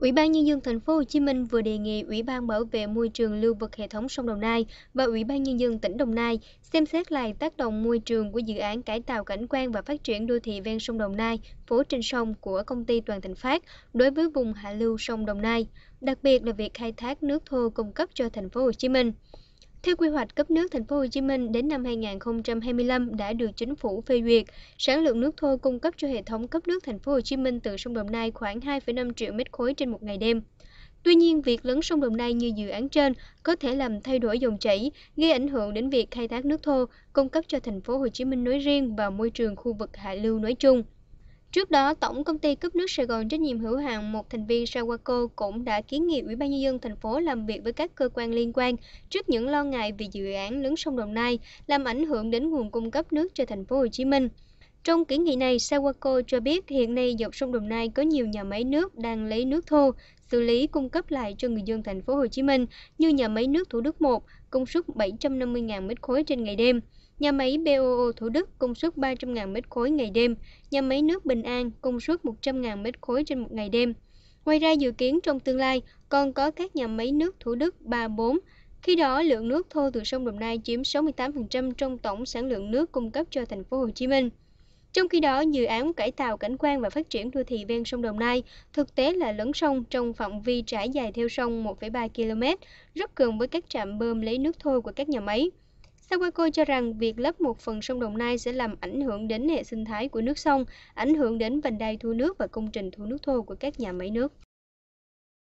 Ủy ban nhân dân thành phố Hồ Chí Minh vừa đề nghị Ủy ban bảo vệ môi trường lưu vực hệ thống sông Đồng Nai và Ủy ban nhân dân tỉnh Đồng Nai xem xét lại tác động môi trường của dự án cải tạo cảnh quan và phát triển đô thị ven sông Đồng Nai, phố trên sông của công ty Toàn Thành Phát đối với vùng hạ lưu sông Đồng Nai, đặc biệt là việc khai thác nước thô cung cấp cho thành phố Hồ Chí Minh. Theo quy hoạch cấp nước thành phố Hồ Chí Minh đến năm 2025 đã được chính phủ phê duyệt, sản lượng nước thô cung cấp cho hệ thống cấp nước thành phố Hồ Chí Minh từ sông Đồng Nai khoảng 2,5 triệu mét khối trên một ngày đêm. Tuy nhiên, việc lấn sông Đồng Nai như dự án trên có thể làm thay đổi dòng chảy, gây ảnh hưởng đến việc khai thác nước thô cung cấp cho thành phố Hồ Chí Minh nói riêng và môi trường khu vực hạ lưu nói chung. Trước đó, Tổng công ty cấp nước Sài Gòn trách nhiệm hữu hạn một thành viên Sawaco cũng đã kiến nghị Ủy ban nhân dân thành phố làm việc với các cơ quan liên quan trước những lo ngại về dự án lớn sông Đồng Nai làm ảnh hưởng đến nguồn cung cấp nước cho thành phố Hồ Chí Minh. Trong kiến nghị này, Sawaco cho biết hiện nay dọc sông Đồng Nai có nhiều nhà máy nước đang lấy nước thô xử lý cung cấp lại cho người dân thành phố Hồ Chí Minh như nhà máy nước Thủ Đức 1 công suất 750.000 m3 trên ngày đêm, nhà máy BOO Thủ Đức công suất 300.000 m3 ngày đêm, nhà máy nước Bình An công suất 100.000 m3 trên một ngày đêm. Ngoài ra dự kiến trong tương lai còn có các nhà máy nước Thủ Đức 3 4 khi đó, lượng nước thô từ sông Đồng Nai chiếm 68% trong tổng sản lượng nước cung cấp cho thành phố Hồ Chí Minh. Trong khi đó, dự án cải tạo cảnh quan và phát triển đô thị ven sông Đồng Nai thực tế là lấn sông trong phạm vi trải dài theo sông 1,3 km, rất gần với các trạm bơm lấy nước thô của các nhà máy. Sawako cho rằng việc lấp một phần sông Đồng Nai sẽ làm ảnh hưởng đến hệ sinh thái của nước sông, ảnh hưởng đến vành đai thu nước và công trình thu nước thô của các nhà máy nước.